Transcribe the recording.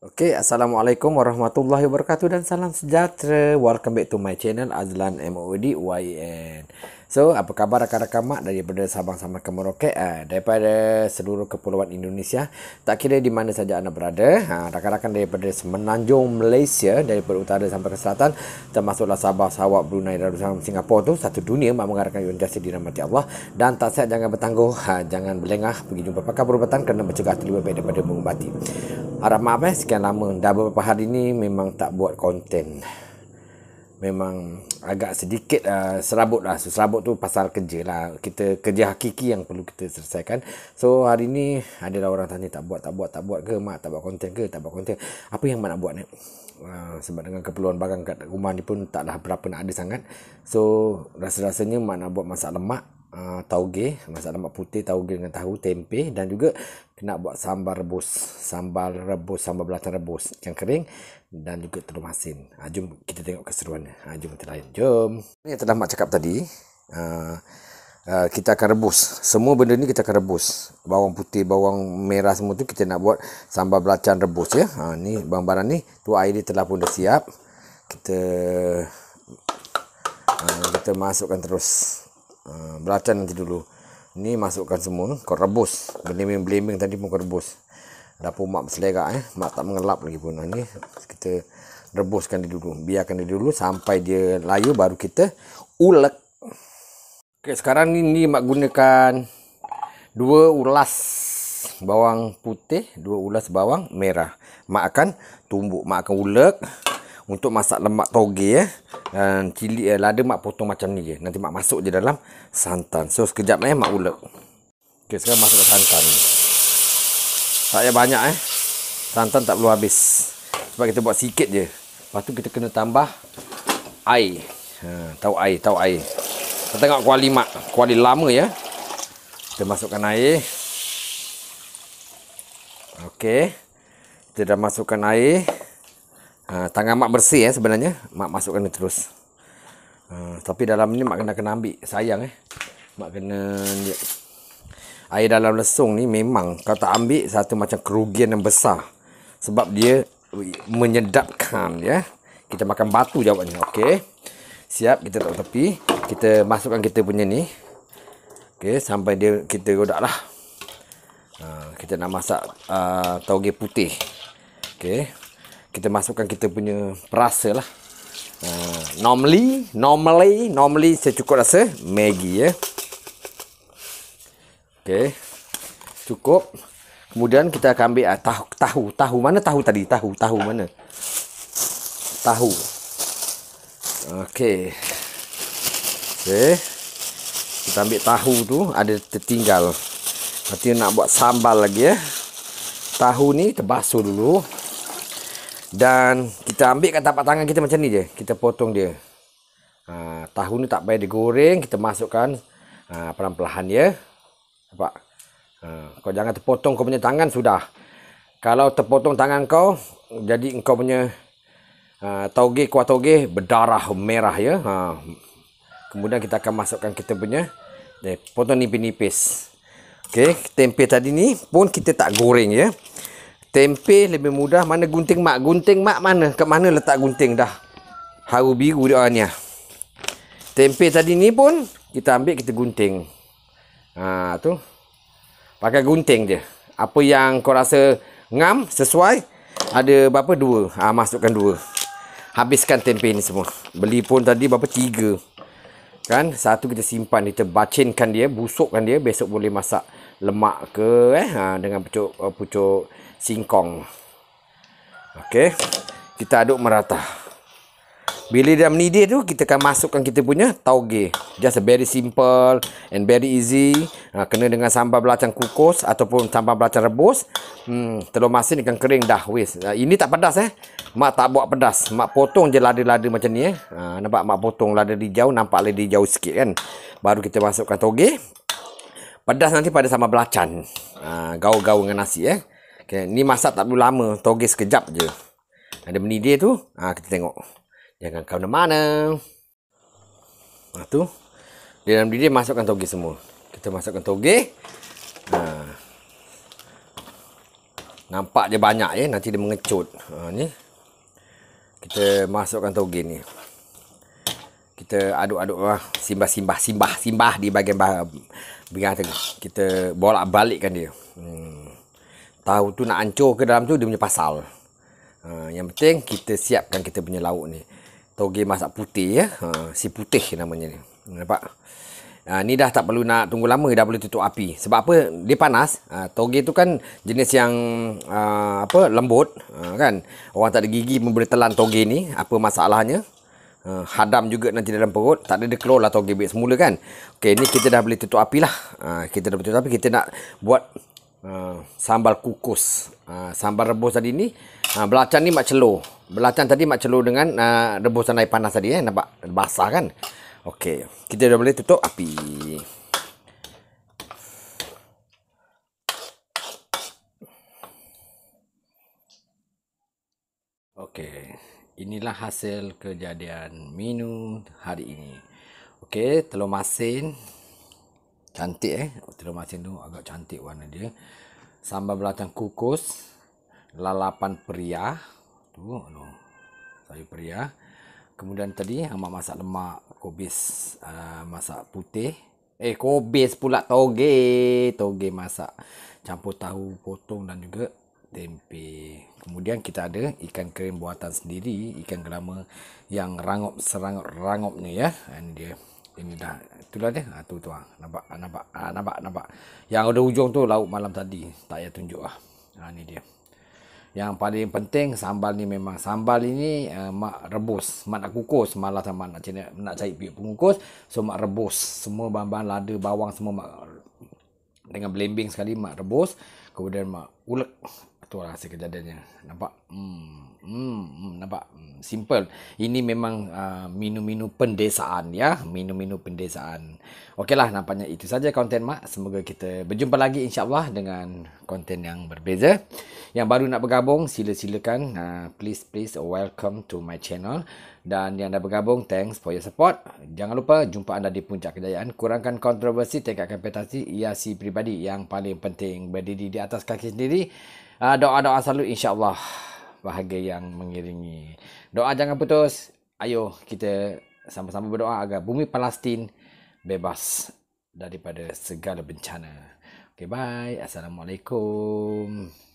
Okay, Assalamualaikum warahmatullahi wabarakatuh dan salam sejahtera. Welcome back to my channel Azlan MOD YN. So, apa khabar rakan-rakan mak daripada Sabang sampai ke Merauke ah, daripada seluruh kepulauan Indonesia. Tak kira di mana saja anda berada, rakan ah, rakan-rakan daripada semenanjung Malaysia dari utara sampai ke selatan termasuklah Sabah, Sarawak, Brunei dan Singapura tu satu dunia mak mengharapkan yang jasa mati Allah dan tak sihat jangan bertangguh, ha, jangan berlengah pergi jumpa pakar perubatan kerana mencegah terlibat daripada mengubati. Harap maaf eh sekian lama Dah beberapa hari ni memang tak buat konten Memang agak sedikit uh, serabut lah Serabut tu pasal kerja lah Kita kerja hakiki yang perlu kita selesaikan So hari ni adalah orang tanya Tak buat, tak buat, tak buat ke Mak tak buat konten ke Tak buat konten Apa yang Mak nak buat ni? Uh, sebab dengan keperluan barang kat rumah ni pun taklah berapa nak ada sangat. So rasa-rasanya mak nak buat masak lemak Ah, tauge masak lemak putih tauge dengan tahu tempe dan juga kena buat sambal rebus sambal rebus sambal belacan rebus yang kering dan juga telur masin ha, jom kita tengok keseruannya ha, jom kita lain jom ni yang telah mak cakap tadi ha, Uh, kita akan rebus semua benda ni kita akan rebus bawang putih bawang merah semua tu kita nak buat sambal belacan rebus ya ha ni barang-barang ni tu air dia telah pun dah siap kita kita masukkan terus Ah, Belatan nanti dulu Ni masukkan semua Kau rebus Blimbing, blimbing tadi pun kau rebus Dapur mak berselerak eh Mak tak mengelap lagi pun ah, Ni kita rebuskan dia dulu Biarkan dia dulu Sampai dia layu Baru kita ulek Okay, sekarang ni, ni mak gunakan Dua ulas bawang putih Dua ulas bawang merah Mak akan tumbuk Mak akan ulek untuk masak lemak toge eh. Dan cili eh, lada mak potong macam ni je. Nanti mak masuk je dalam santan. So sekejap eh mak ulek. Okey, sekarang masuk santan. Tak payah banyak eh. Santan tak perlu habis. Sebab kita buat sikit je. Lepas tu kita kena tambah air. Ha, tahu air, tahu air. Kita tengok kuali mak. Kuali lama ya. Kita masukkan air. Okey. Kita dah masukkan air. Ah, tangan mak bersih eh sebenarnya mak masukkan ni terus uh, tapi dalam ni mak kena kena ambil sayang eh mak kena ni. air dalam lesung ni memang kalau tak ambil satu macam kerugian yang besar sebab dia menyedapkan ya kita makan batu jawabnya okey siap kita tak tepi kita masukkan kita punya ni okey sampai dia kita godaklah uh, kita nak masak uh, tauge putih okey kita masukkan kita punya perasa lah. Uh, normally, normally, normally saya cukup rasa Maggi ya. Okay. Cukup. Kemudian kita akan ambil uh, tahu, tahu. Tahu mana tahu tadi? Tahu, tahu mana? Tahu. Okay. Okay. Kita ambil tahu tu ada tertinggal. Nanti nak buat sambal lagi ya. Tahu ni kita dulu. Dan kita ambil kat tapak tangan kita macam ni je. Kita potong dia. Ha, tahu ni tak payah digoreng. Kita masukkan ha, perlahan-lahan ya. Nampak? Ha, kau jangan terpotong kau punya tangan sudah. Kalau terpotong tangan kau. Jadi kau punya ha, tauge kuah tauge berdarah merah ya. Ha, kemudian kita akan masukkan kita punya. Eh, potong nipis-nipis. Okay, tempe tadi ni pun kita tak goreng ya. Tempe lebih mudah mana gunting mak? Gunting mak mana? Kat mana letak gunting dah? Haru biru dia ni. Ah. Tempe tadi ni pun kita ambil kita gunting. Ha tu. Pakai gunting dia Apa yang kau rasa ngam sesuai ada berapa dua? Ha, masukkan dua. Habiskan tempe ni semua. Beli pun tadi berapa tiga. Kan? Satu kita simpan, kita bacinkan dia, busukkan dia, besok boleh masak lemak ke eh ha, dengan pucuk eh, pucuk singkong. Okey. Kita aduk merata. Bila dia mendidih tu, kita akan masukkan kita punya tauge. Just very simple and very easy. Ha, kena dengan sambal belacan kukus ataupun sambal belacan rebus. Hmm, telur masin ikan kering dah. Wis. Ha, ini tak pedas eh. Mak tak buat pedas. Mak potong je lada-lada macam ni eh. Ha, nampak mak potong lada hijau. Nampak lada hijau sikit kan. Baru kita masukkan tauge. Pedas nanti pada sambal belacan. Ha, gaul-gaul dengan nasi eh. Okay. Ni masak tak perlu lama. Toge sekejap je. Ada mendidih tu. Ha, kita tengok. Jangan kau nak mana Ha, tu. Di dalam mendidih masukkan toge semua. Kita masukkan toge. Ha. Nampak dia banyak ya. Nanti dia mengecut. Ha, ni. Kita masukkan toge ni. Kita aduk-aduk lah. Simbah-simbah. Simbah-simbah di bahagian bahagian. Bingang Kita bolak-balikkan dia. Hmm tahu tu nak hancur ke dalam tu dia punya pasal ha, yang penting kita siapkan kita punya lauk ni toge masak putih ya ha, si putih namanya ni nampak ha, ni dah tak perlu nak tunggu lama dah boleh tutup api sebab apa dia panas ha, toge tu kan jenis yang ha, apa lembut ha, kan orang tak ada gigi pun boleh telan toge ni apa masalahnya ha, hadam juga nanti dalam perut tak ada dia keluar lah toge baik semula kan Okey, ni kita dah boleh tutup api lah ha, kita dah boleh tutup api kita nak buat Ah, sambal kukus. Uh, sambal rebus tadi ni. Uh, belacan ni mak celur. Belacan tadi mak celur dengan uh, rebusan air panas tadi. Eh. Nampak basah kan? Okey. Kita dah boleh tutup api. Okey. Inilah hasil kejadian minum hari ini. Okey, telur masin. Cantik eh. terima kasih tu agak cantik warna dia. Sambal belacan kukus. Lalapan peria Tu. No. Sayur peria Kemudian tadi amat masak lemak. Kobis uh, masak putih. Eh kobis pula toge. Toge masak. Campur tahu potong dan juga tempe. Kemudian kita ada ikan krim buatan sendiri. Ikan gelama yang rangup serangup rangup ni ya. Ini dia ini dah itulah dia ha, tu tu ah nampak nampak ha, nampak nampak yang ada ujung tu lauk malam tadi tak payah tunjuk ah ha, ni dia yang paling penting sambal ni memang sambal ini uh, mak rebus mak nak kukus malah sama nak cina nak cari biuk pengukus so mak rebus semua bahan-bahan lada bawang semua mak dengan belimbing sekali mak rebus kemudian mak ulek tu lah rasa kejadiannya. Nampak? Hmm, hmm, hmm nampak? Hmm, simple. Ini memang uh, ah, minum minu pendesaan ya. minum-minum pendesaan. Okeylah, nampaknya itu saja konten Mak. Semoga kita berjumpa lagi insyaAllah dengan konten yang berbeza. Yang baru nak bergabung, sila-silakan. Uh, please, please welcome to my channel. Dan yang dah bergabung, thanks for your support. Jangan lupa jumpa anda di puncak kejayaan. Kurangkan kontroversi, tingkatkan prestasi, hiasi pribadi. Yang paling penting berdiri di atas kaki sendiri uh, doa-doa selalu insyaallah bahagia yang mengiringi. Doa jangan putus. Ayo kita sama-sama berdoa agar bumi Palestin bebas daripada segala bencana. Okay, bye. Assalamualaikum.